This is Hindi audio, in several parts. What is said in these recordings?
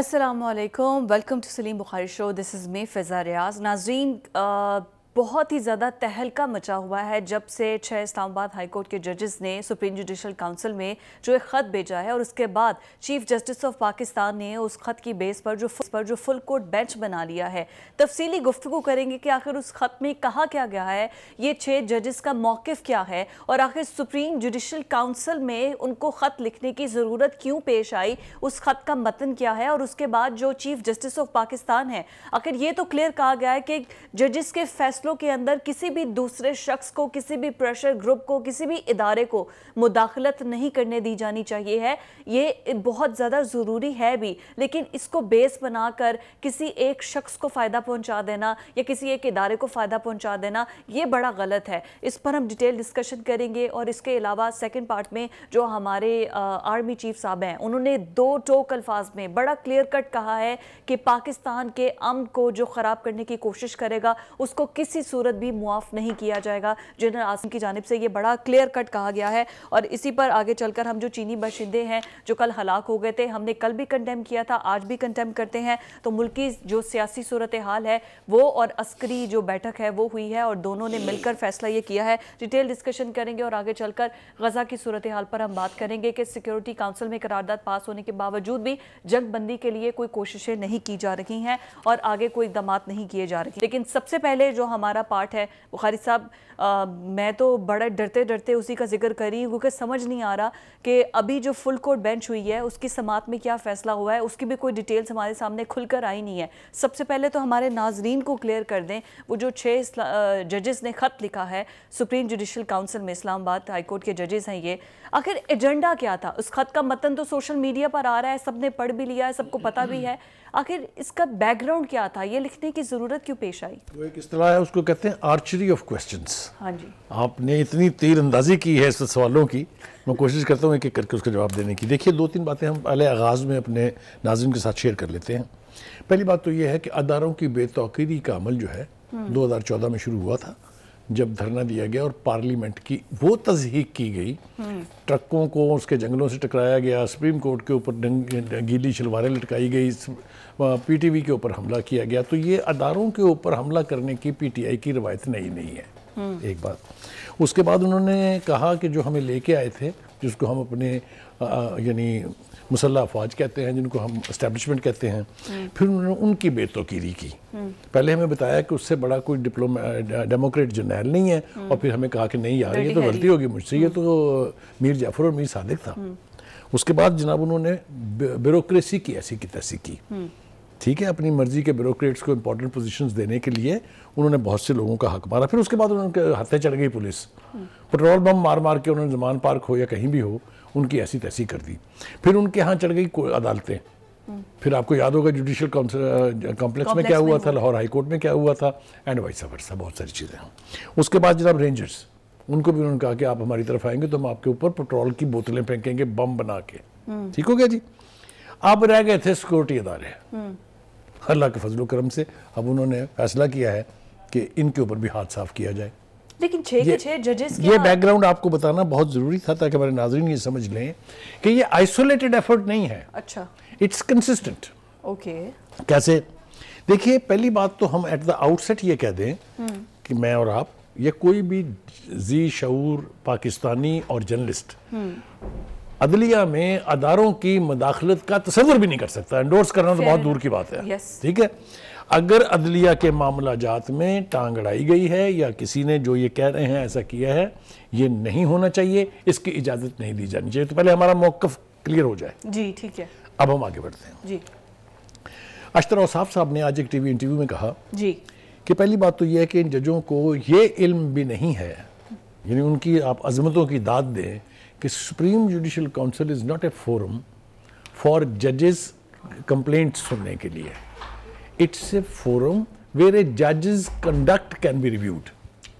Assalamu alaikum. Welcome to Salim Bukhari Show. This is me, Fazariaz. Nazreen, uh, बहुत ही ज़्यादा तहलका मचा हुआ है जब से छः इस्लामाबाद हाईकोर्ट के जजेस ने सुप्रीम जुडिशल काउंसिल में जो एक ख़त भेजा है और उसके बाद चीफ जस्टिस ऑफ पाकिस्तान ने उस ख़त की बेस पर जो पर जो फुल कोर्ट बेंच बना लिया है तफसीली गुफ्तु करेंगे कि आखिर उस ख़त में कहा क्या गया है ये छः जजेस का मौक़ क्या है और आखिर सुप्रीम जुडिशल काउंसिल में उनको ख़त लिखने की ज़रूरत क्यों पेश आई उस ख़त का मतन क्या है और उसके बाद जो चीफ जस्टिस ऑफ पाकिस्तान है आखिर ये तो क्लियर कहा गया है कि जजेस के फैसलों क्षेत्रों के अंदर किसी भी दूसरे शख्स को किसी भी प्रेशर ग्रुप को किसी भी इदारे को मुदाखलत नहीं करने दी जानी चाहिए है ये बहुत ज़्यादा ज़रूरी है भी लेकिन इसको बेस बनाकर किसी एक शख्स को फ़ायदा पहुंचा देना या किसी एक इदारे को फ़ायदा पहुंचा देना ये बड़ा गलत है इस पर हम डिटेल डिस्कशन करेंगे और इसके अलावा सेकेंड पार्ट में जो हमारे आर्मी चीफ साहब हैं उन्होंने दो टोक अल्फाज में बड़ा क्लियर कट कहा है कि पाकिस्तान के अम को जो ख़राब करने की कोशिश करेगा उसको किस किसी सूरत भी मुआफ़ नहीं किया जाएगा जनरल आसम की जानब से ये बड़ा क्लियर कट कहा गया है और इसी पर आगे चलकर हम जो चीनी बाशिंदे हैं जो कल हलाक हो गए थे हमने कल भी कंटेम किया था आज भी कंटेम करते हैं तो मुल्क की जो सियासी सूरत हाल है वो और अस्करी जो बैठक है वो हुई है और दोनों ने मिलकर फैसला ये किया है डिटेल डिस्कशन करेंगे और आगे चलकर गजा की सूरत हाल पर हम बात करेंगे कि सिक्योरिटी काउंसिल में करारदाद पास होने के बावजूद भी जंगबंदी के लिए कोई कोशिशें नहीं की जा रही हैं और आगे कोई इकदाम नहीं किए जा रहे लेकिन सबसे पहले जो हम हमारा पार्ट है बुखारी साहब मैं तो बड़ा डरते डरते उसी का जिक्र कर रही हूँ क्योंकि समझ नहीं आ रहा कि अभी जो फुल कोर्ट बेंच हुई है उसकी समात में क्या फ़ैसला हुआ है उसकी भी कोई डिटेल्स हमारे सामने खुलकर आई नहीं है सबसे पहले तो हमारे नाजरीन को क्लियर कर दें वो जो छः जजेस ने ख़त लिखा है सुप्रीम जुडिशल काउंसिल में इस्लामाबाद हाईकोर्ट के जजेस हैं ये आखिर एजेंडा क्या था उस खत का मतन तो सोशल मीडिया पर आ रहा है सब ने पढ़ भी लिया है सबको पता भी है आखिर इसका बैकग्राउंड क्या था ये लिखने की ज़रूरत क्यों पेश आई वो एक अतलाह है उसको कहते हैं आर्चरी ऑफ क्वेश्चन हाँ जी आपने इतनी तीर अंदाजी की है इस सवालों की मैं कोशिश करता हूँ एक एक करके उसका जवाब देने की देखिए दो तीन बातें हम पहले आगाज़ में अपने नाजिम के साथ शेयर कर लेते हैं पहली बात तो ये है कि अदारों की बेतौकीरी का अमल जो है हम्म। चौदह में शुरू हुआ था जब धरना दिया गया और पार्लियामेंट की वो तस्दीक की गई ट्रकों को उसके जंगलों से टकराया गया सुप्रीम कोर्ट के ऊपर गीली शलवारें लटकाई गई पीटीवी के ऊपर हमला किया गया तो ये अदारों के ऊपर हमला करने की पीटीआई की रवायत नई नहीं है एक बात उसके बाद उन्होंने कहा कि जो हमें लेके आए थे जिसको हम अपने यानी मुसल्ला अफवाज कहते हैं जिनको हम इस्टेबलिशमेंट कहते हैं हम्म। फिर उन्होंने उनकी बेतोकीरी की हम्म। पहले हमें बताया कि उससे बड़ा कोई डिप्लोमा डेमोक्रेट जर्नैल नहीं है हम्म। और फिर हमें कहा कि नहीं यार ये तो गलती होगी मुझसे ये तो मीर जाफर और मीर सादिक था उसके बाद जनाब उन्होंने ब्यूरोसी की ऐसी की तैसी की ठीक है अपनी मर्जी के ब्यूरोट्स को इंपॉर्टेंट पोजिशन देने के लिए उन्होंने बहुत से लोगों का हक मारा फिर उसके बाद उन्होंने हाथे चढ़ गई पुलिस पेट्रोल बम मार मार के उन्होंने जमान पार्क हो या कहीं भी हो उनकी ऐसी तैसी कर दी फिर उनके यहाँ चढ़ गई अदालतें फिर आपको याद होगा जुडिशियल कॉम्प्लेक्स में क्या हुआ था लाहौर हाईकोर्ट में क्या हुआ था एंड वाइस वर्सा बहुत सारी चीज़ें हैं उसके बाद जनाब रेंजर्स उनको भी उन्होंने कहा कि आप हमारी तरफ आएंगे तो हम आपके ऊपर पेट्रोल की बोतलें फेंकेंगे बम बना के हम्म। ठीक हो गया जी अब रह गए थे सिक्योरिटी अदारे हम्म। अल्लाह के फजलोक्रम से अब उन्होंने फैसला किया है कि इनके ऊपर भी हाथ साफ किया जाए लेकिन छः के छः जजेस ये बैकग्राउंड आपको बताना बहुत ज़रूरी था ताकि हमारे नाजरीन ये समझ लें कि ये आइसोलेटेड एफर्ट नहीं है अच्छा इट्स कंसिस्टेंट ओके कैसे देखिए पहली बात तो हम एट द आउटसेट ये कह दें हम्म। कि मैं और आप ये कोई भी जी शूर पाकिस्तानी और जर्नलिस्ट हम्म। अदलिया में अदारों की मदाखलत का तस्वर भी नहीं कर सकता एंडोर्स करना तो बहुत दूर की बात है ठीक है अगर अदलिया के मामला जात में टांग अड़ाई गई है या किसी ने जो ये कह रहे हैं ऐसा किया है ये नहीं होना चाहिए इसकी इजाज़त नहीं दी जानी चाहिए तो पहले हमारा मौकफ क्लियर हो जाए जी ठीक है अब हम आगे बढ़ते हैं जी अश्तर साफ साहब ने आज एक टीवी इंटरव्यू में कहा जी कि पहली बात तो यह है कि इन जजों को ये इल्म भी नहीं है यानी उनकी आप अजमतों की दाद दें कि supreme judicial council is not a forum for जजेस कंप्लेंट सुनने के लिए it's a forum where a judge's conduct can be reviewed.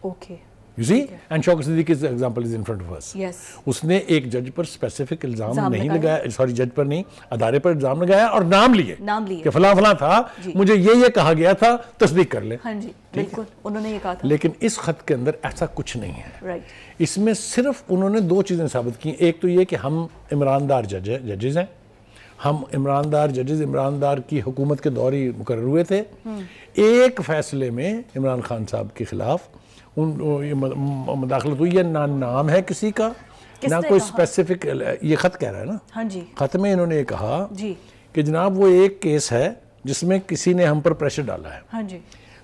Okay. You see, okay. and Shaukat Siddiqi's example is in front of us. Yes. उसने एक जज पर स्पेसिफिक इल्जाम नहीं लगाया सॉरी जज पर नहीं अदारे पर इल्जाम लगाया और नाम लिए नाम लिए कि फला फला था मुझे ये ये कहा गया था तस्दीक कर ले हाँ जी बिल्कुल उन्होंने ये कहा था लेकिन इस खत के अंदर ऐसा कुछ नहीं है राइट इसमें सिर्फ उन्होंने दो चीज़ें साबित की एक तो ये कि हम इमरानदार जज है जजेज हैं हम इमरान दार जजेस इमरान दार की हुकूमत के दौर ही मुकर हुए थे एक फैसले में इमरान खान साहब के खिलाफ उन दाखिल हुई है ना नाम है किसी का ना कोई स्पेसिफिक ये ख़त कह रहा है ना हाँ जी ख़त में इन्होंने ये कहा जी कि जनाब वो एक केस है जिसमें किसी ने हम पर प्रेशर डाला है हाँ जी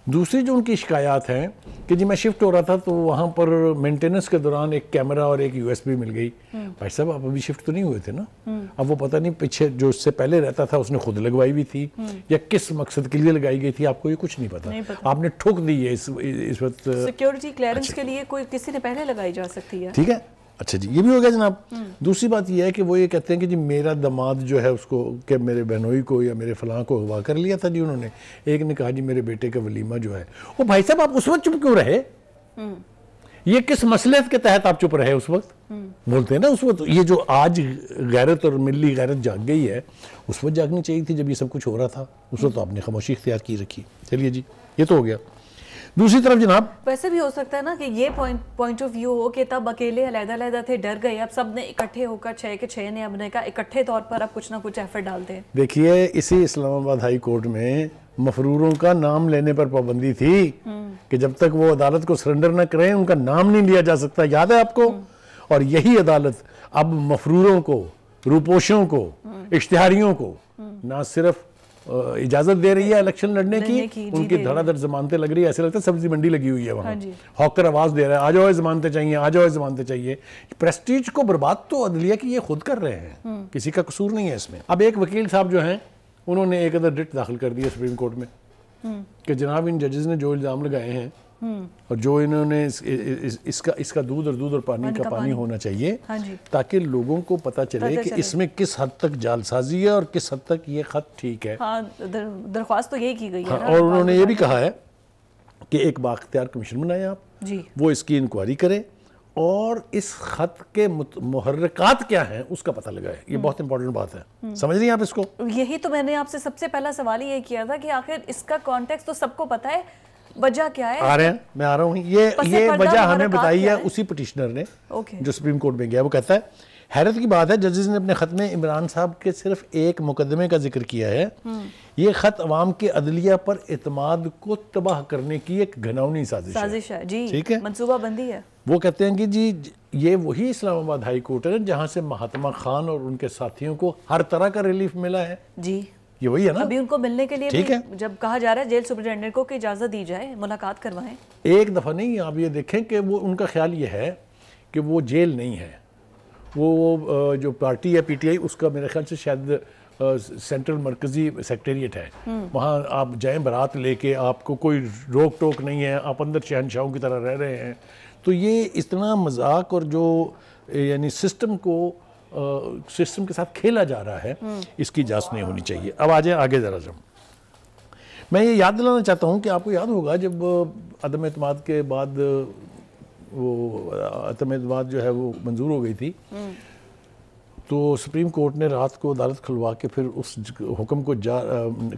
दूसरी जो उनकी शिकायत है कि जी मैं शिफ्ट हो रहा था तो वहाँ पर मेंटेनेंस के दौरान एक कैमरा और एक यूएसबी मिल गई हम्म। भाई साहब आप अभी शिफ्ट तो नहीं हुए थे ना हम्म। अब वो पता नहीं पीछे जो उससे पहले रहता था उसने खुद लगवाई हुई थी हम्म। या किस मकसद के लिए लगाई गई थी आपको ये कुछ नहीं पता, नहीं पता। आपने ठोक दी है इस इस वक्त सिक्योरिटी अच्छा। क्लियरेंस के लिए कोई किसी ने पहले लगाई जा सकती है ठीक है अच्छा जी ये भी हो गया जनाब हम्म। दूसरी बात यह है कि वो ये कहते हैं कि जी मेरा दामाद जो है उसको के मेरे बहनोई को या मेरे फलां को अगवा कर लिया था जी उन्होंने एक ने कहा जी मेरे बेटे का वलीमा जो है वो भाई साहब आप उस वक्त चुप क्यों रहे हम्म। ये किस मसले के तहत आप चुप रहे उस वक्त हम्म। बोलते हैं ना उस वक्त ये जो आज गैरत और मिली गैरत जाग गई है उस वक्त जागनी चाहिए थी जब ये सब कुछ हो रहा था उस वक्त तो आपने खामोशी इख्तियार की रखी चलिए जी ये तो हो गया दूसरी तरफ जनाब वैसे भी हो सकता है ना कि ये पॉइंट ऑफ व्यू हो कि तब अकेले अलहदा अलहदा थे डर गए अब सब ने इकट्ठे होकर छह के छह ने अपने का इकट्ठे तौर पर अब कुछ ना कुछ एफर्ट डालते हैं देखिए इसी इस्लामाबाद हाई कोर्ट में मफरूरों का नाम लेने पर पाबंदी थी हम्म। कि जब तक वो अदालत को सरेंडर ना करें उनका नाम नहीं लिया जा सकता याद है आपको हम्म। और यही अदालत अब मफरूरों को रूपोशों को हम्म। इश्तहारियों को ना सिर्फ इजाजत दे रही है इलेक्शन लड़ने की, की उनकी धड़ाधड़ जमानतें लग रही है ऐसे लगता है सब्जी मंडी लगी हुई है वहाँ हाँ हॉकर आवाज दे रहा है आ जाओ जमानतें चाहिए आ जाओ जमानतें चाहिए प्रेस्टीज को बर्बाद तो अदलिया की ये खुद कर रहे हैं हम्म। किसी का कसूर नहीं है इसमें अब एक वकील साहब जो हैं उन्होंने एक अदर डिट दाखिल कर दिया सुप्रीम कोर्ट में हम्म। कि जनाब इन जजेस ने जो इल्ज़ाम लगाए हैं हम्म। और जो इन्होंने इस, इस, इसका इसका दूध और दूध और पानी का, का पानी, पानी होना चाहिए हाँ ताकि लोगों को पता चले कि इसमें किस हद तक जालसाजी है और किस हद तक ये खत ठीक है हाँ, दरख्वास्त तो यही की गई है हाँ, और उन्होंने ये भी कहा है कि एक बाख्तियार कमीशन बनाए आप वो इसकी इंक्वायरी करें और इस खत के महरकत क्या हैं उसका पता लगाए ये हम्म। बहुत इंपॉर्टेंट बात है हम्म। समझ रही हैं आप इसको यही तो मैंने आपसे सबसे पहला सवाल ये किया था कि आखिर इसका कॉन्टेक्स्ट तो सबको पता है वजह क्या है आ रहे हैं मैं आ रहा हूँ ये ये वजह हमें बताई है उसी पटिशनर ने जो सुप्रीम कोर्ट में गया वो कहता है हैरत की बात है जजेस ने अपने ख़त में इमरान साहब के सिर्फ एक मुकदमे का जिक्र किया है हम्म। ये ख़त अवाम के अदलिया पर अतमाद को तबाह करने की एक घनौनी साजिश साजिश है, है जी ठीक है मनसूबा बंदी है वो कहते हैं कि जी ये वही इस्लामाबाद हाई कोर्ट है जहाँ से महात्मा खान और उनके साथियों को हर तरह का रिलीफ मिला है जी ये वही है ना अभी उनको मिलने के लिए ठीक है जब कहा जा रहा है जेल सुप्रिटेंडेंट को कि इजाज़त दी जाए मुलाकात करवाएं एक दफ़ा नहीं आप ये देखें कि वो उनका ख्याल ये है कि वो जेल नहीं है वो वो जो पार्टी है पीटीआई उसका मेरे ख्याल से शायद सेंट्रल मरकजी सेक्रेटेरिएट है हम्म। वहाँ आप जाएं बारात लेके आपको कोई रोक टोक नहीं है आप अंदर शहनशाहों की तरह रह रहे हैं तो ये इतना मजाक और जो यानी सिस्टम को सिस्टम के साथ खेला जा रहा है इसकी जांच नहीं होनी चाहिए अब आ जाए आगे ज़रा जब मैं ये याद दिलाना चाहता हूँ कि आपको याद होगा जब अदम अतमाद के बाद वो अतम अतमाद जो है वो मंजूर हो गई थी तो सुप्रीम कोर्ट ने रात को अदालत खुलवा के फिर उस हुक्म को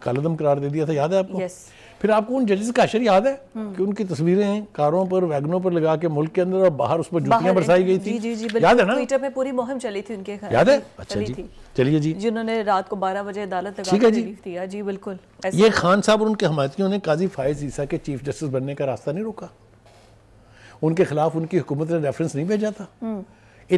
कालादम करार दे दिया था याद है आपको yes. फिर आपको उन जजेस का अशर याद है hmm. कि उनकी तस्वीरें कारों पर वैगनों पर लगा के मुल्क के अंदर और बाहर उस पर जूतियां बरसाई गई थी जी, जी, याद है ना ट्विटर पे पूरी मुहिम चली थी उनके घर याद है अच्छा जी चलिए जी जिन्होंने रात को बारह बजे अदालत ठीक है जी जी बिल्कुल ये खान साहब और उनके हमायतियों ने काजी फायज ईसा के चीफ जस्टिस बनने का रास्ता नहीं रोका उनके खिलाफ उनकी हुकूमत ने रेफरेंस नहीं भेजा था हम्म।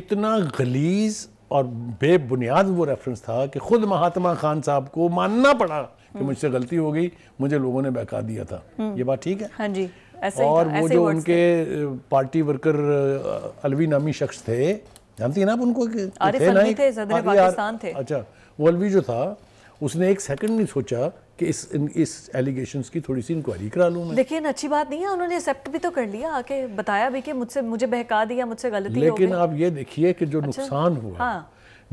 इतना गलीज और बेबुनियाद वो रेफरेंस था कि खुद महात्मा खान साहब को मानना पड़ा कि मुझसे गलती हो गई मुझे लोगों ने बहका दिया था ये बात ठीक है हाँ जी ऐसे और वो जो उनके पार्टी वर्कर अलवी नामी शख्स थे जानती है ना आप उनको थे ना थे, हाँ, थे अच्छा वो अलवी जो था उसने एक सेकंड नहीं सोचा कि इस इन, इस एलिगेशंस की थोड़ी सी इंक्वायरी करा लूँ मैं लेकिन अच्छी बात नहीं है उन्होंने एक्सेप्ट भी तो कर लिया आके बताया भी कि मुझसे मुझे बहका दिया मुझसे गलती लेकिन आप ये देखिए कि जो अच्छा? नुकसान हुआ हाँ।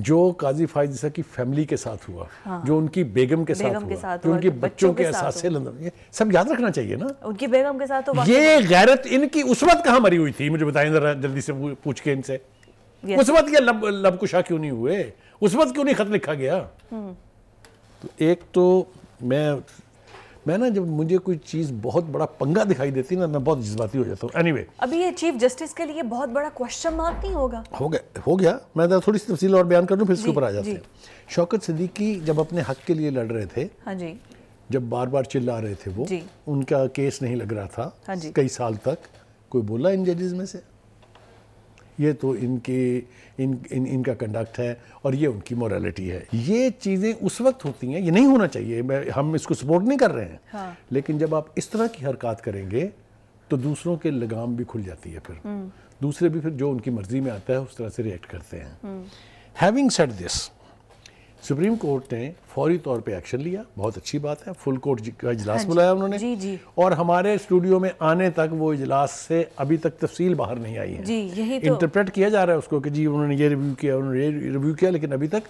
जो काजी फायदा की फैमिली के साथ हुआ हाँ। जो उनकी बेगम के साथ बेगम हुआ, के जो उनके बच्चों के एहसास ये सब याद रखना चाहिए ना उनकी बेगम के साथ तो ये गैरत इनकी उस वक्त कहाँ मरी हुई थी मुझे बताएं जरा जल्दी से पूछ के इनसे उस वक्त ये लब लबकुशा क्यों नहीं हुए उस वक्त क्यों नहीं खत लिखा गया हम्म। तो एक तो मैं मैं ना जब मुझे कोई चीज़ बहुत बड़ा पंगा दिखाई देती ना मैं बहुत जज्बाती हो जाता हूँ एनीवे anyway, अभी ये चीफ जस्टिस के लिए बहुत बड़ा क्वेश्चन मार्क नहीं होगा हो गया हो गया मैं थोड़ी सी तफसील और बयान कर लूँ फिर इसके ऊपर आ जाते हैं शौकत सिद्दीकी जब अपने हक के लिए लड़ रहे थे हाँ जी जब बार बार चिल्ला रहे थे वो उनका केस नहीं लग रहा था हाँ कई साल तक कोई बोला इन जजेस में से ये तो इनके इन, इन इनका कंडक्ट है और ये उनकी मोरालिटी है ये चीज़ें उस वक्त होती हैं ये नहीं होना चाहिए मैं हम इसको सपोर्ट नहीं कर रहे हैं हाँ। लेकिन जब आप इस तरह की हरकत करेंगे तो दूसरों के लगाम भी खुल जाती है फिर हम्म। दूसरे भी फिर जो उनकी मर्जी में आता है उस तरह से रिएक्ट करते हैं having set this supreme court ने फौरी तौर पे एक्शन लिया बहुत अच्छी बात है फुल कोर्ट का इजलास हाँ बुलाया उन्होंने जी जी और हमारे स्टूडियो में आने तक वो इजलास से अभी तक तफसील बाहर नहीं आई है जी यही तो इंटरप्रेट किया जा रहा है उसको कि जी उन्होंने ये रिव्यू किया उन्होंने ये रिव्यू किया लेकिन अभी तक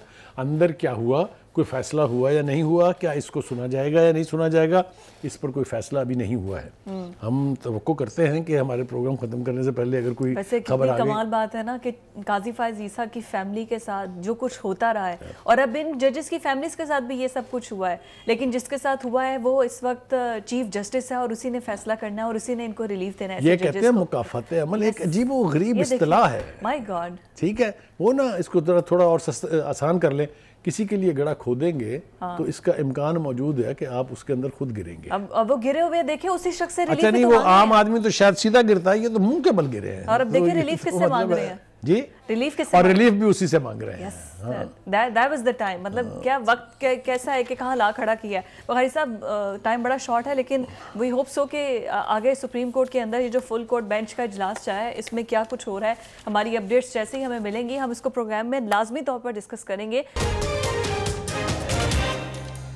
अंदर क्या हुआ कोई फैसला हुआ या नहीं हुआ क्या इसको सुना जाएगा या नहीं सुना जाएगा इस पर कोई फैसला अभी नहीं हुआ है हम्म। हम तो करते हैं कि हमारे प्रोग्राम खत्म करने से पहले अगर कोई खबर आ कमाल बात है ना कि काजी फायज ईसा की फैमिली के साथ जो कुछ होता रहा है और अब इन जजेस की फैमिलीज के साथ भी ये सब कुछ हुआ है लेकिन जिसके साथ हुआ है वो इस वक्त चीफ जस्टिस है और उसी ने फैसला करना है और उसी ने इनको रिलीफ देना है ये कहते हैं मुकाफत अमल एक अजीब गरीब इतला है माई गॉड ठीक है वो ना इसको थोड़ा और आसान कर लें किसी के लिए गड़ा खोदेंगे हाँ। तो इसका इम्कान मौजूद है कि आप उसके अंदर खुद गिरेंगे अब, अब वो गिरे हुए देखे उसी शख्स से अच्छा नहीं तो वो आम आदमी तो शायद सीधा गिरता है ये तो मुंह के बल गिरे हैं और अब तो देखिए रिलीफ तो किससे मांग रहे हैं मतलब जी रिलीफ किससे और रिलीफ भी उसी से मांग रहे हैं दैट वाज द टाइम मतलब हाँ। क्या वक्त कैसा है कि कहाँ ला खड़ा किया है भाई साहब टाइम बड़ा शॉर्ट है लेकिन वी होप सो कि आगे सुप्रीम कोर्ट के अंदर ये जो फुल कोर्ट बेंच का इजलास चाहे इसमें क्या कुछ हो रहा है हमारी अपडेट्स जैसे ही हमें मिलेंगी हम इसको प्रोग्राम में लाजमी तौर पर डिस्कस करेंगे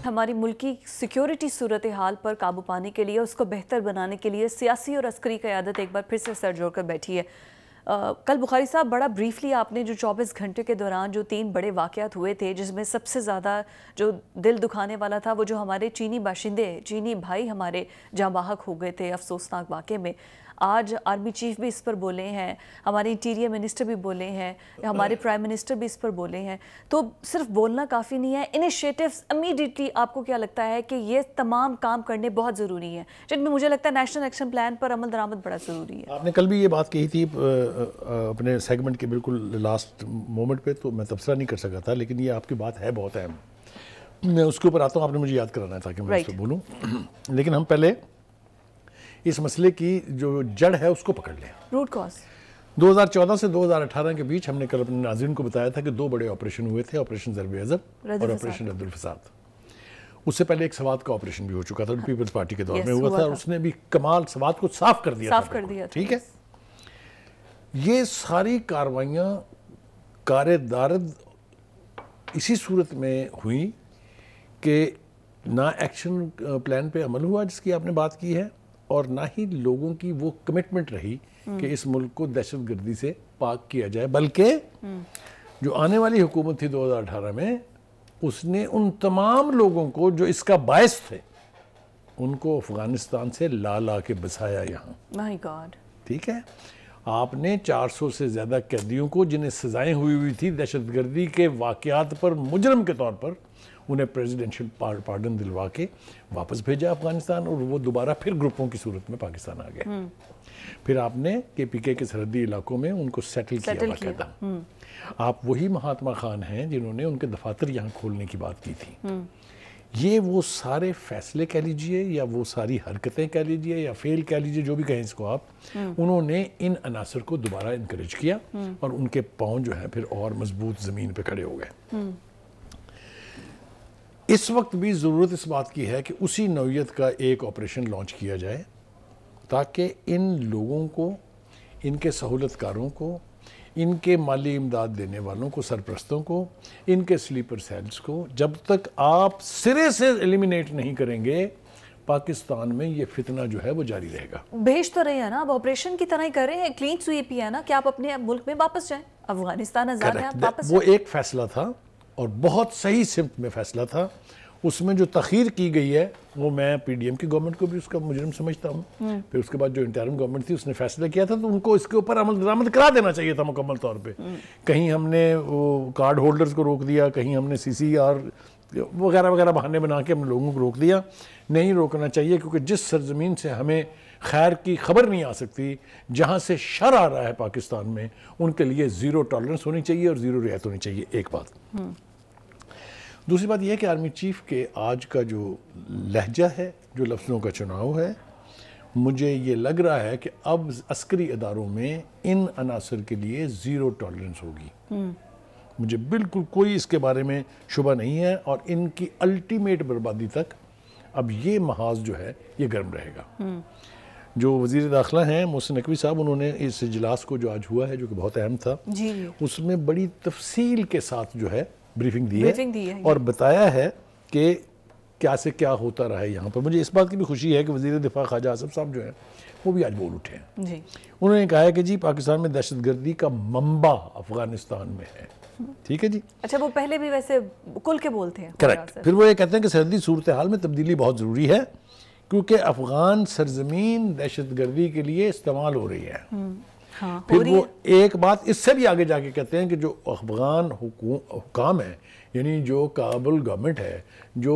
हमारी मुल्की सिक्योरिटी सूरत हाल पर काबू पाने के लिए उसको बेहतर बनाने के लिए सियासी और अस्करी क़्यादत एक बार फिर से सर जोड़ कर बैठी है आ, कल बुखारी साहब बड़ा ब्रीफली आपने जो 24 घंटे के दौरान जो तीन बड़े वाक़ात हुए थे जिसमें सबसे ज़्यादा जो दिल दुखाने वाला था वो जो हमारे चीनी बाशिंदे चीनी भाई हमारे जहाँ बाहक हो गए थे अफसोसनाक वाक़े में आज आर्मी चीफ भी इस पर बोले हैं हमारे इंटीरियर मिनिस्टर भी बोले हैं हमारे प्राइम मिनिस्टर भी इस पर बोले हैं तो सिर्फ बोलना काफ़ी नहीं है इनिशिएटिव्स इमीडिएटली आपको क्या लगता है कि ये तमाम काम करने बहुत ज़रूरी है जिनमें मुझे लगता है नेशनल एक्शन प्लान पर अमल दरामद बड़ा ज़रूरी है आपने कल भी ये बात कही थी अपने सेगमेंट के बिल्कुल लास्ट मोमेंट पर तो मैं तबसरा नहीं कर सका था लेकिन ये आपकी बात है बहुत अहम मैं उसके ऊपर आता हूँ आपने मुझे याद कराना है ताकि मैं right. उसको बोलूँ लेकिन हम पहले इस मसले की जो जड़ है उसको पकड़ लें रूट कॉज 2014 से 2018 के बीच हमने कल अपने नाजरन को बताया था कि दो बड़े ऑपरेशन हुए थे ऑपरेशन जरब अजब और ऑपरेशन अब्दुल फसाद उससे पहले एक सवाद का ऑपरेशन भी हो चुका था पीपल्स पार्टी के दौर में हुआ था और उसने भी कमाल सवाद को साफ कर दिया साफ कर दिया ठीक है ये सारी कार्रवाइयाँ कार दारद इसी सूरत में हुई कि ना एक्शन प्लान पे अमल हुआ जिसकी आपने बात की है और ना ही लोगों की वो कमिटमेंट रही कि इस मुल्क को दहशत गर्दी से पाक किया जाए बल्कि जो आने वाली हुकूमत थी 2018 में उसने उन तमाम लोगों को जो इसका बायस थे उनको अफगानिस्तान से ला ला के बसाया यहाँ गॉड ठीक है आपने 400 से ज़्यादा कैदियों को जिन्हें सजाएं हुई हुई थी दहशतगर्दी के वाक़ात पर मुजरम के तौर पर उन्हें प्रेसिडेंशियल पार्डन दिलवा के वापस भेजा अफगानिस्तान और वो दोबारा फिर ग्रुपों की सूरत में पाकिस्तान आ गए हम्म। फिर आपने के पी के सरहदी इलाकों में उनको सेटल, सेटल किया बाकायदा हम्म। आप वही महात्मा खान हैं जिन्होंने उनके दफातर यहाँ खोलने की बात की थी हम्म। ये वो सारे फैसले कह लीजिए या वो सारी हरकतें कह लीजिए या फेल कह लीजिए जो भी कहें इसको आप उन्होंने इन अनासर को दोबारा इनक्रेज किया और उनके पाँव जो है फिर और मजबूत ज़मीन पर खड़े हो गए इस वक्त भी ज़रूरत इस बात की है कि उसी नौीयत का एक ऑपरेशन लॉन्च किया जाए ताकि इन लोगों को इनके सहूलतकारों को इनके माली इमदाद देने वालों को सरप्रस्तों को इनके स्लीपर सेल्स को जब तक आप सिरे से एलिमिनेट नहीं करेंगे पाकिस्तान में ये फितना जो है वो जारी रहेगा भेज तो रहे हैं ना अब ऑपरेशन की तरह ही कर रहे हैं क्लीन स्वीप ही है ना कि आप अपने मुल्क में वापस जाएं अफगानिस्तान आजाद है आप वापस वो एक फैसला था और बहुत सही सिमत में फैसला था उसमें जो तखीर की गई है वो मैं पीडीएम की गवर्नमेंट को भी उसका मुजरम समझता हूँ हम्म। फिर उसके बाद जो इंटरम गवर्नमेंट थी उसने फैसला किया था तो उनको इसके ऊपर अमल दरामद करा देना चाहिए था मुकम्मल तौर पे हम्म। कहीं हमने वो कार्ड होल्डर्स को रोक दिया कहीं हमने सी सी आर e वगैरह वगैरह बहाने बना के हम लोगों को रोक दिया नहीं रोकना चाहिए क्योंकि जिस सरजमीन से हमें खैर की खबर नहीं आ सकती जहाँ से शर आ रहा है पाकिस्तान में उनके लिए ज़ीरो टॉलरेंस होनी चाहिए और ज़ीरो रियायत होनी चाहिए एक बात दूसरी बात यह कि आर्मी चीफ के आज का जो लहजा है जो लफ्ज़ों का चुनाव है मुझे ये लग रहा है कि अब अस्करी अदारों में इन अनासर के लिए ज़ीरो टॉलरेंस होगी मुझे बिल्कुल कोई इसके बारे में शुबा नहीं है और इनकी अल्टीमेट बर्बादी तक अब ये महाज जो है ये गर्म रहेगा जो वजीर दाखिला हैं मोहसिन नकवी साहब उन्होंने इस इजलास को जो आज हुआ है जो कि बहुत अहम था उसमें बड़ी तफसील के साथ जो है ब्रीफिंग दी है, और बताया है कि क्या से क्या होता रहा है यहाँ पर मुझे इस बात की भी खुशी है कि वजीर दिफा ख्वाजा आसफ साहब जो है वो भी आज बोल उठे हैं उन्होंने कहा है कि जी पाकिस्तान में दहशत गर्दी का मम्बा अफगानिस्तान में है ठीक है जी अच्छा वो पहले भी वैसे कुल के बोलते हैं करेक्ट फिर वो ये कहते हैं कि सरहदी सूरत हाल में तब्दीली बहुत ज़रूरी है क्योंकि अफगान सरजमीन दहशत गर्दी के लिए इस्तेमाल हो रही है हम्म, हाँ, फिर वो एक बात इससे भी आगे जाके कहते हैं कि जो अफगान हुकाम है यानी जो काबुल गवर्नमेंट है जो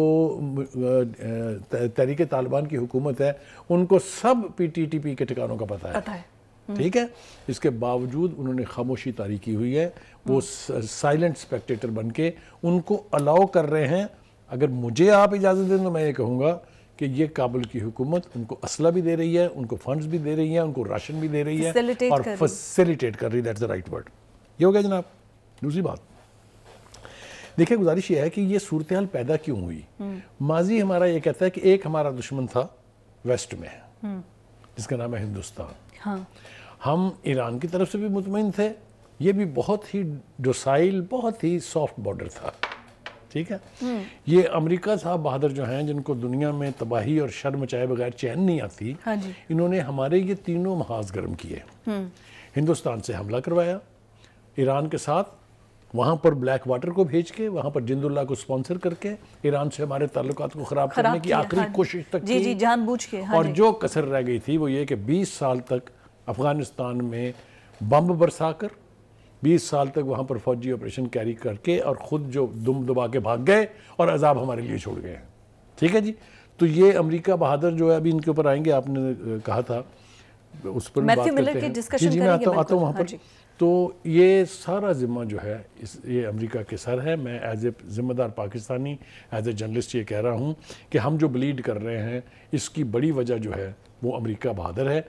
तहरीक तालिबान की हुकूमत है उनको सब पी टी टी पी के ठिकानों का पता है पता है हम्म। ठीक है इसके बावजूद उन्होंने खामोशी तारी की हुई है वो साइलेंट स्पेक्टेटर बन के उनको अलाउ कर रहे हैं अगर मुझे आप इजाज़त दें तो मैं ये कहूँगा कि ये काबुल की हुकूमत उनको असला भी दे रही है उनको फंड्स भी दे रही है उनको राशन भी दे रही है और फैसिलिटेट कर रही दैट्स द राइट वर्ड ये हो गया जनाब दूसरी बात देखिए गुजारिश ये है कि ये सूरत हाल पैदा क्यों हुई हम्म। माजी हमारा ये कहता है कि एक हमारा दुश्मन था वेस्ट में हम्म। जिसका नाम है हिंदुस्तान हाँ। हम ईरान की तरफ से भी मुतमिन थे ये भी बहुत ही डोसाइल बहुत ही सॉफ्ट बॉर्डर था ठीक है हम्म। ये अमेरिका साहब बहादुर जो हैं जिनको दुनिया में तबाही और शर्म चाहे बगैर चैन नहीं आती हाँ इन्होंने हमारे ये तीनों महाज गर्म किए हम्म। हिंदुस्तान से हमला करवाया ईरान के साथ वहाँ पर ब्लैक वाटर को भेज के वहाँ पर जिंदुल्ला को स्पॉन्सर करके ईरान से हमारे ताल्लुक को खराब करने की आखिरी हाँ, कोशिश तक जी जी जानबूझ के हाँ, और जो कसर रह गई थी वो ये कि 20 साल तक अफगानिस्तान में बम बरसाकर बीस साल तक वहाँ पर फौजी ऑपरेशन कैरी करके और ख़ुद जो दुम दबा के भाग गए और अजाब हमारे लिए छोड़ गए हैं ठीक है जी तो ये अमेरिका बहादुर जो है अभी इनके ऊपर आएंगे आपने कहा था उस पर बात करते हैं जी जी मैं आता हूँ आता हूँ वहाँ पर हाँ तो ये सारा ज़िम्मा जो है इस ये अमेरिका के सर है मैं एज ए ज़िम्मेदार पाकिस्तानी एज ए जर्नलिस्ट ये कह रहा हूँ कि हम जो ब्लीड कर रहे हैं इसकी बड़ी वजह जो है वो अमेरिका बहादुर है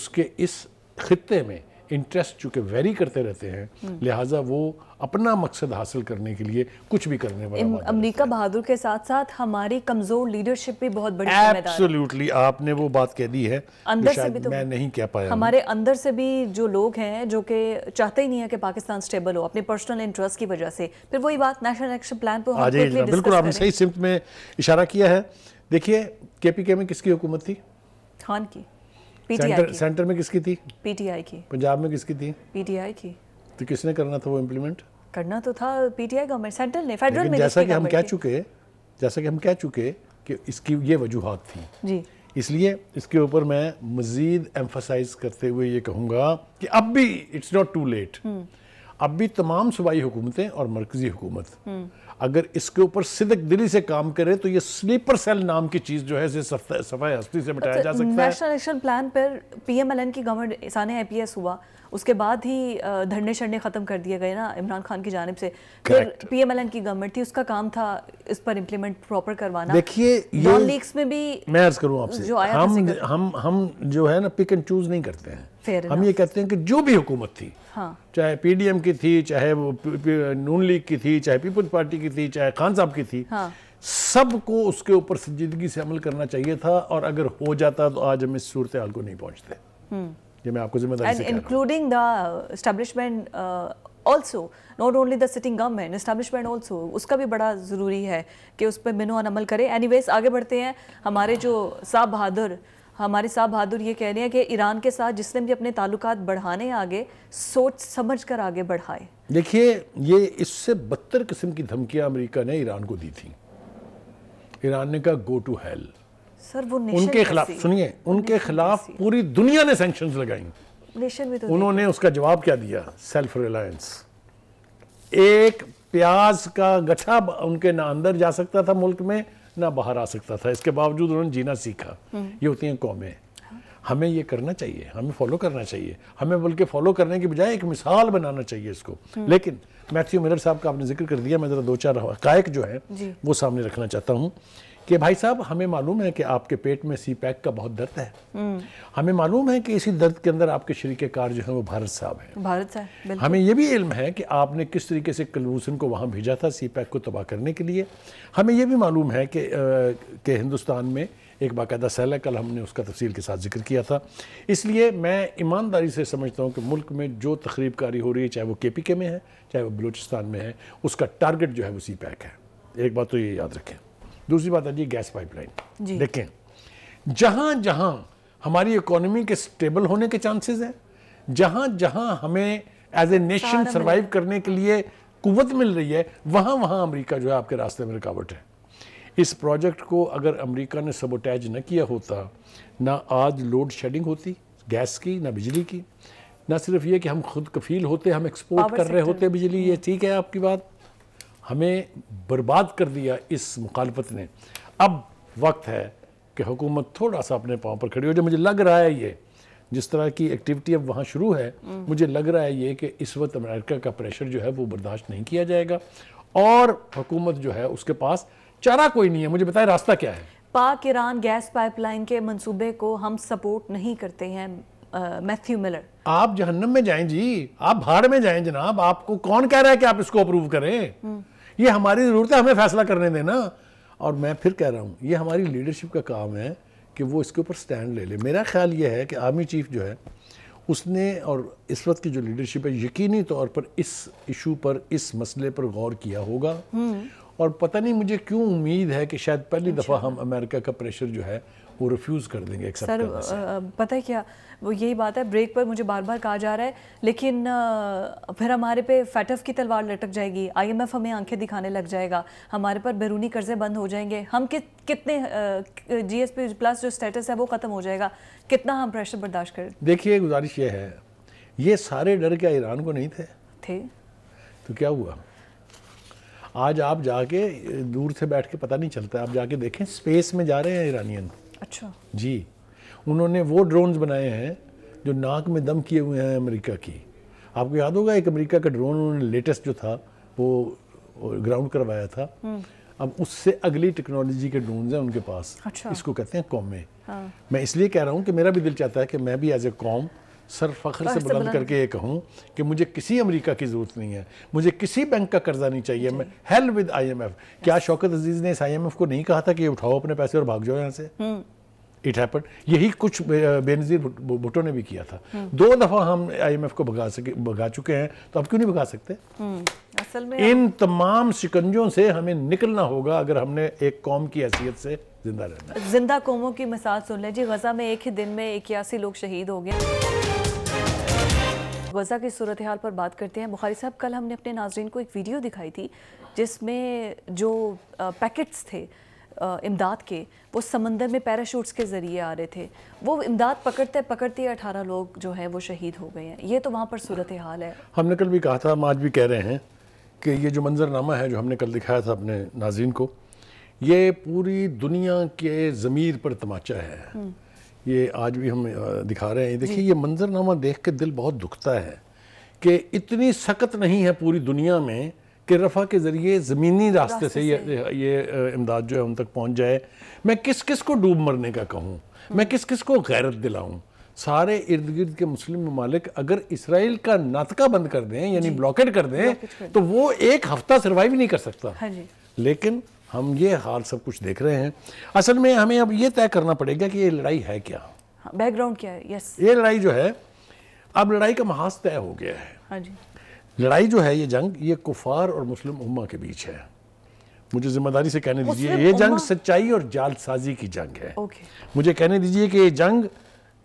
उसके इस खत्े में इंटरेस्ट चूंकि वेरी करते रहते हैं हम्म। लिहाजा वो अपना मकसद हासिल करने के लिए कुछ भी करने वाला अमरीका बहादुर के साथ साथ हमारी कमजोर लीडरशिप भी बहुत बड़ी एब्सोल्युटली आपने वो बात कह दी है अंदर से भी तो मैं नहीं कह पाया हमारे अंदर से भी जो लोग हैं जो कि चाहते ही नहीं है कि पाकिस्तान स्टेबल हो अपने पर्सनल इंटरेस्ट की वजह से फिर वही बात नेशनल एक्शन प्लान पर बिल्कुल आपने सही सिमत में इशारा किया है देखिए के में किसकी हुकूमत थी खान की सेंटर सेंटर में किसकी थी पीटीआई की पंजाब में किसकी थी पीटीआई की तो किसने करना था वो इम्प्लीमेंट करना तो था पीटीआई गवर्नमेंट सेंट्रल ने फेडरल में जैसा कि हम कह चुके जैसा कि हम कह चुके कि इसकी ये वजूहत थी जी इसलिए इसके ऊपर मैं मज़ीद एम्फोसाइज करते हुए ये कहूँगा कि अब भी इट्स नॉट टू लेट अब भी तमाम सूबाई हुकूमतें और मरकजी हुकूमत हम्म। अगर इसके ऊपर सिदक दिली से काम करें तो ये स्लीपर सेल नाम की चीज जो है इसे सफाई हस्ती से मिटाया अच्छा, जा सकता है नेशनल एक्शन प्लान पर पीएमएलएन की गवर्नमेंट साने आईपीएस हुआ उसके बाद ही धरने शरने खत्म कर दिए गए ना इमरान खान की जानब से फिर पीएमएलएन की गवर्नमेंट थी उसका काम था इस पर इम्प्लीमेंट प्रॉपर करवाना देखिए नॉन लीग्स में भी मैं अर्ज करूँ आपसे जो आया हम हम हम जो है ना पिक एंड चूज नहीं करते हैं हम ये कहते हैं कि जो भी हुकूमत थी हाँ। चाहे पीडीएम की थी चाहे वो नून लीग की थी चाहे पीपुल्स पार्टी की थी चाहे खान साहब की थी हाँ। सबको उसके ऊपर संजीदगी से अमल करना चाहिए था और अगर हो जाता तो आज हम इस सूरत हाल को नहीं पहुंचते हम्म। ये मैं आपको also not only the sitting government establishment also उसका भी बड़ा ज़रूरी है कि उस पर मिनोन अमल करें एनीवेज आगे बढ़ते हैं हमारे जो साहब बहादुर हमारे साहब बहादुर ये कह रहे हैं कि ईरान के साथ जिसने भी अपने ताल्लुक बढ़ाने आगे सोच समझ कर आगे बढ़ाए देखिए ये इससे बदतर किस्म की धमकियाँ अमेरिका ने ईरान को दी थी ईरान ने कहा गो टू हेल सर वो उनके खिलाफ सुनिए उनके खिलाफ पूरी दुनिया ने सेंक्शन लगाई नेशन भी तो उन्होंने उसका जवाब क्या दिया सेल्फ रिलायंस एक प्याज का गठा उनके ना अंदर जा सकता था मुल्क में ना बाहर आ सकता था इसके बावजूद उन्होंने जीना सीखा हम्म। ये होती हैं कौमें हाँ। हमें ये करना चाहिए हमें फॉलो करना चाहिए हमें बल्कि फॉलो करने के बजाय एक मिसाल बनाना चाहिए इसको हम्म। लेकिन मैथ्यू मिलर साहब का आपने जिक्र कर दिया मैं ज़रा दो चार हकायक जो है वो सामने रखना चाहता हूँ कि भाई साहब हमें मालूम है कि आपके पेट में सी पैक का बहुत दर्द है हम्म। हमें मालूम है कि इसी दर्द के अंदर आपके शरीर के कार जो है वो भारत साहब है भारत साहब हमें ये भी इल्म है कि आपने किस तरीके से कलभूषण को वहाँ भेजा था सी पैक को तबाह करने के लिए हमें यह भी मालूम है कि, के हिंदुस्तान में एक बाकायदा सैल है कल हमने उसका तफसील के साथ जिक्र किया था इसलिए मैं ईमानदारी से समझता हूँ कि मुल्क में जो तकरीब कारी हो रही है चाहे वो के पी के में है चाहे वो बलूचिस्तान में है उसका टारगेट जो है वो सी पैक है एक बात तो ये याद रखें दूसरी बात आती है गैस पाइपलाइन देखें जहां जहां हमारी इकोनॉमी के स्टेबल होने के चांसेस हैं जहां जहां हमें एज ए नेशन सर्वाइव करने के लिए कुवत मिल रही है वहां वहां अमेरिका जो है आपके रास्ते में रुकावट है इस प्रोजेक्ट को अगर अमेरिका ने सबोटैज न किया होता ना आज लोड शेडिंग होती गैस की ना बिजली की ना सिर्फ ये कि हम खुद कफील होते हम एक्सपोर्ट कर रहे होते बिजली ये हम्म। ठीक है आपकी बात हमें बर्बाद कर दिया इस मुखालफत ने अब वक्त है कि हुकूमत थोड़ा सा अपने पाँव पर खड़ी हो जो मुझे लग रहा है ये जिस तरह की एक्टिविटी अब वहाँ शुरू है मुझे लग रहा है ये कि इस वक्त अमेरिका का प्रेशर जो है वो बर्दाश्त नहीं किया जाएगा और हुकूमत जो है उसके पास चारा कोई नहीं है मुझे बताएं रास्ता क्या है पाक ईरान गैस पाइपलाइन के मंसूबे को हम सपोर्ट नहीं करते हैं मैथ्यू मिलर आप जहन्नम में जाएं जी आप भाड़ में जाएं जनाब आपको कौन कह रहा है कि आप इसको अप्रूव करें हम्म। ये हमारी ज़रूरत है हमें फैसला करने देना और मैं फिर कह रहा हूँ ये हमारी लीडरशिप का काम है कि वो इसके ऊपर स्टैंड ले ले मेरा ख्याल ये है कि आर्मी चीफ जो है उसने और इस वक्त की जो लीडरशिप है यकीनी तौर पर इस इशू पर इस मसले पर गौर किया होगा हम्म। और पता नहीं मुझे क्यों उम्मीद है कि शायद पहली दफ़ा अच्छा। हम अमेरिका का प्रेशर जो है वो रिफ्यूज़ कर देंगे एक्सेप्ट सर पता है क्या वो यही बात है ब्रेक पर मुझे बार बार कहा जा रहा है लेकिन फिर हमारे पे फैटफ की तलवार लटक जाएगी आईएमएफ हमें आंखें दिखाने लग जाएगा हमारे पर बैरूनी कर्जे बंद हो जाएंगे हम कि, कितने जीएसपी प्लस जो स्टेटस है वो ख़त्म हो जाएगा कितना हम प्रेशर बर्दाश्त करें देखिए गुजारिश ये है ये सारे डर क्या ईरान को नहीं थे थे तो क्या हुआ आज आप जाके दूर से बैठ के पता नहीं चलता आप जाके देखें स्पेस में जा रहे हैं ईरानियन अच्छा जी उन्होंने वो ड्रोन्स बनाए हैं जो नाक में दम किए हुए हैं अमेरिका की आपको याद होगा एक अमेरिका का ड्रोन उन्होंने लेटेस्ट जो था वो ग्राउंड करवाया था हम्म। अब उससे अगली टेक्नोलॉजी के ड्रोन हैं उनके पास अच्छा। इसको कहते हैं कॉमे हाँ। मैं इसलिए कह रहा हूँ कि मेरा भी दिल चाहता है कि मैं भी एज ए कॉम सर फख्र से बुलंद करके ये कहूँ कि मुझे किसी अमेरिका की ज़रूरत नहीं है मुझे किसी बैंक का कर्जा नहीं चाहिए मैं हेल्प विद आईएमएफ क्या शौकत अजीज़ ने इस आईएमएफ को नहीं कहा था कि उठाओ अपने पैसे और भाग जाओ यहाँ से हम्म। इट हैपन यही कुछ बेनजीर भुट्टो ने भी किया था दो दफ़ा हम आईएमएफ को भगा सके भगा चुके हैं तो अब क्यों नहीं भगा सकते हम्म, असल में इन तमाम शिकंजों से हमें निकलना होगा अगर हमने एक कौम की हैसियत से जिंदा रहना जिंदा कौमों की मिसाल सुन लें जी गजा में एक ही दिन में इक्यासी लोग शहीद हो गए गजा की सूरत हाल पर बात करते हैं बुखारी साहब कल हमने अपने नाजरन को एक वीडियो दिखाई थी जिसमें जो पैकेट्स थे इमदाद के वो समंदर में पैराशूट्स के ज़रिए आ रहे थे वो इमदाद पकड़ते पकड़ते अठारह लोग जो हैं वो शहीद हो गए हैं ये तो वहाँ पर सूरत हाल है हमने कल भी कहा था हम आज भी कह रहे हैं कि ये जो मंजरनामा है जो हमने कल दिखाया था अपने नाजीन को ये पूरी दुनिया के ज़मीर पर तमाचा है हम्म। ये आज भी हम दिखा रहे हैं देखिए ये मंजरनामा देख के दिल बहुत दुखता है कि इतनी सख्त नहीं है पूरी दुनिया में कि रफ़ा के ज़रिए ज़मीनी रास्ते, रास्ते से, से ये ये इमदाद जो है उन तक पहुँच जाए मैं किस किस को डूब मरने का कहूँ मैं किस किस को गैरत दिलाऊँ सारे इर्द गिर्द के मुस्लिम ममालिक अगर इसराइल का नातका बंद कर दें यानी ब्लॉकेट कर दें तो वो एक हफ्ता सर्वाइव नहीं कर सकता हाँ लेकिन हम ये हाल सब कुछ देख रहे हैं असल में हमें अब ये तय करना पड़ेगा कि ये लड़ाई है क्या बैकग्राउंड हाँ, क्या है यस ये लड़ाई जो है अब लड़ाई का महाज तय हो गया है हाँ जी लड़ाई जो है ये जंग ये कुफार और मुस्लिम उम्मा के बीच है मुझे जिम्मेदारी से कहने दीजिए ये जंग सच्चाई और जालसाजी की जंग है मुझे कहने दीजिए कि ये जंग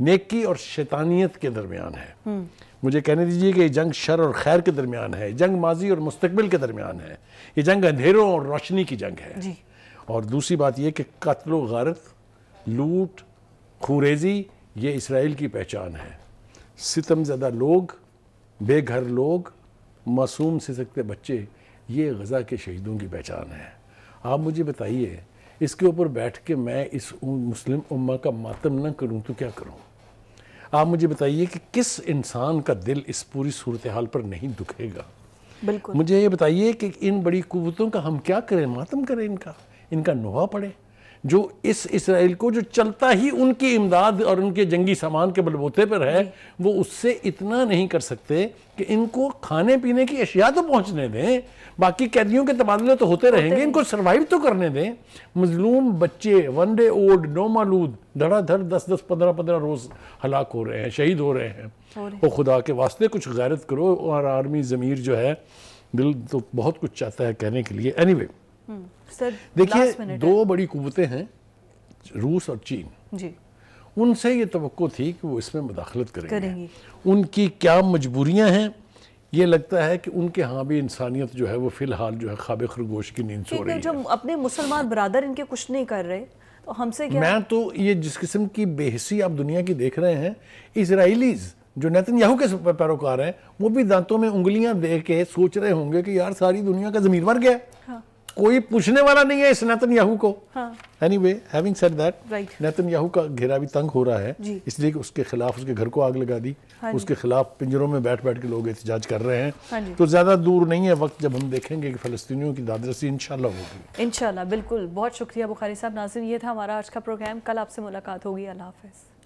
नेकी और शैतानियत के दरमियान है हम्म। मुझे कहने दीजिए कि ये जंग शर और खैर के दरमियान है जंग माजी और मुस्तबिल के दरमियान है ये जंग अंधेरों और रोशनी की जंग है और दूसरी बात यह कि कत्ल गारत लूट खुरेजी ये इसराइल की पहचान है सितम लोग बेघर लोग मासूम से सकते बच्चे ये गज़ा के शहीदों की पहचान है आप मुझे बताइए इसके ऊपर बैठ के मैं इस मुस्लिम उम्मा का मातम ना करूं तो क्या करूं आप मुझे बताइए कि किस इंसान का दिल इस पूरी सूरत हाल पर नहीं दुखेगा बिल्कुल मुझे ये बताइए कि इन बड़ी कुतों का हम क्या करें मातम करें इनका इनका नुहा पड़े जो इस इसराइल को जो चलता ही उनकी इमदाद और उनके जंगी सामान के बलबोते पर है वो उससे इतना नहीं कर सकते कि इनको खाने पीने की अशिया तो पहुंचने दें बाकी कैदियों के तबादले तो होते रहेंगे इनको सर्वाइव तो करने दें मजलूम बच्चे वन डे ओल्ड नोमालूद धड़ाधड़ दस दस पंद्रह पंद्रह रोज हलाक हो रहे हैं शहीद हो रहे हैं वो खुदा के वास्ते कुछ गैरत करो और आर्मी ज़मीर जो है दिल तो बहुत कुछ चाहता है कहने के लिए एनी anyway, हम्म। देखिए दो बड़ी कुवतें हैं रूस और चीन जी उनसे ये तो थी कि वो इसमें मुदाखलत करेंगे, करेंगे। उनकी क्या मजबूरियां हैं ये लगता है कि उनके यहाँ भी इंसानियत जो है वो फिलहाल जो है खाब खरगोश की नींद सो रही है अपने मुसलमान बरदर इनके कुछ नहीं कर रहे तो हमसे क्या मैं तो ये जिस किस्म की बेहसी आप दुनिया की देख रहे हैं इसराइलीज़ जो नतन याहू के पैरोकार हैं वो भी दांतों में उंगलियां दे के सोच रहे होंगे कि यार सारी दुनिया का जमीन मर गया हाँ। कोई पूछने वाला नहीं है इस नतन याहू को anyway having that Netanyahu का घेरा भी तंग हो रहा है इसलिए उसके खिलाफ उसके घर को आग लगा दी हाँ उसके खिलाफ पिंजरों में बैठ बैठ के लोग एहतजाज कर रहे हैं हाँ तो ज्यादा दूर नहीं है वक्त जब हम देखेंगे कि फलस्तियों की दादरसी इनशाला होगी इनशाला बिल्कुल बहुत शुक्रिया बुखारी साहब नाजिन ये था हमारा आज का प्रोग्राम कल आपसे मुलाकात होगी अल्लाह हाफिज़